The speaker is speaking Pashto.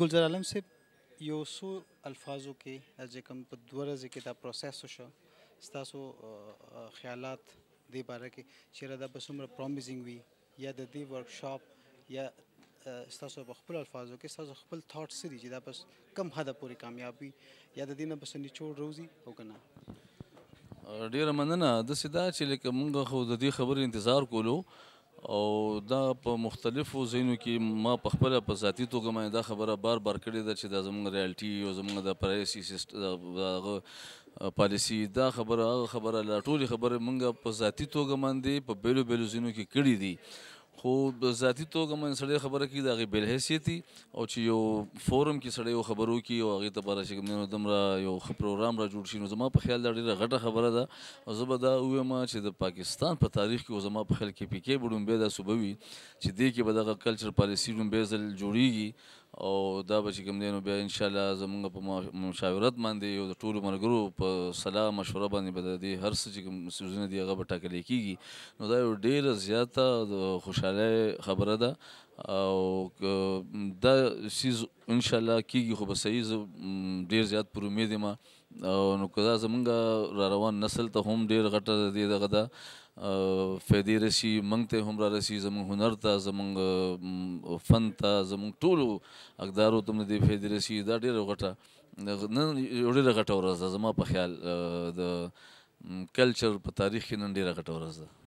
ګلزار عالم صاحب یو څو الفاظو کې چې کوم په دوه ورځې کې دا پروسس وشو ستاسو خیالات دې باره کې چې دا به څومره پرومیزینګ وي یا د دې ورکشاپ یا ستاسو په خپل الفاظو کې ستاسو خپل تھاټ سری چې دا بس کم حد پورې کامیابی یا د دې نه بس نچوړ روزي او کنه ډیر مننه د سیدا چې لکه موږ خو د دې خبرې انتظار کولو او دا په مختلفو ځینو کې ما په خپل په ذاتی توګه ما دا خبره بار بار کړې ده چې دا زموږ ریالټي او زموږ د پرایسي سیستم پالیسی دا خبره هغه خبره لا ټولې خبره مونږ په ذاتی توګه باندې په بیلو بیلو ځینو کې کړې دي خو ذاتی توګه من سړی خبره کی دا غي بل حیثیتي او چې یو فورم کې سړی یو خبرو کی او هغه ته بارش کوم دمره یو خبر پروګرام را جوړ شي نو زما په خیال دا ډیره غټه خبره ده او زه به دا وایم چې د پاکستان په تاریخ کې زما په خیال کې پی کې بډون به دا صوبوي چې دې کې به د کلچر پالیسی ډون به ځل جوړیږي او دا به چې کوم دی نو بیا انشاءالله زمونږ په مشاورت باندې او د ټولو ملګرو په صلاح مشوره باندې به د دې هر څه چې کوم سیزونه دي هغه به ټاکلی کېږي نو دا یو ډېره زیاته د خوشحالۍ خبره ده او دا سیز انشاءالله کېږي خو به صحیح زه ډېر زیات پر امید یم او نو که دا زمونږ را روان نسل ته هم ډېر غټه د دې دغه ده فیدې رسی منګ ته هم را رسی زمونږ هنر ته زمونږ فن ته زمونږ ټولو اقدارو ته موږ دې فیدې رسی دا ډېره غټه نن ډېره غټه ورځ ده زما په خیال د کلچر په تاریخ کې نن ډېره غټه ورځ ده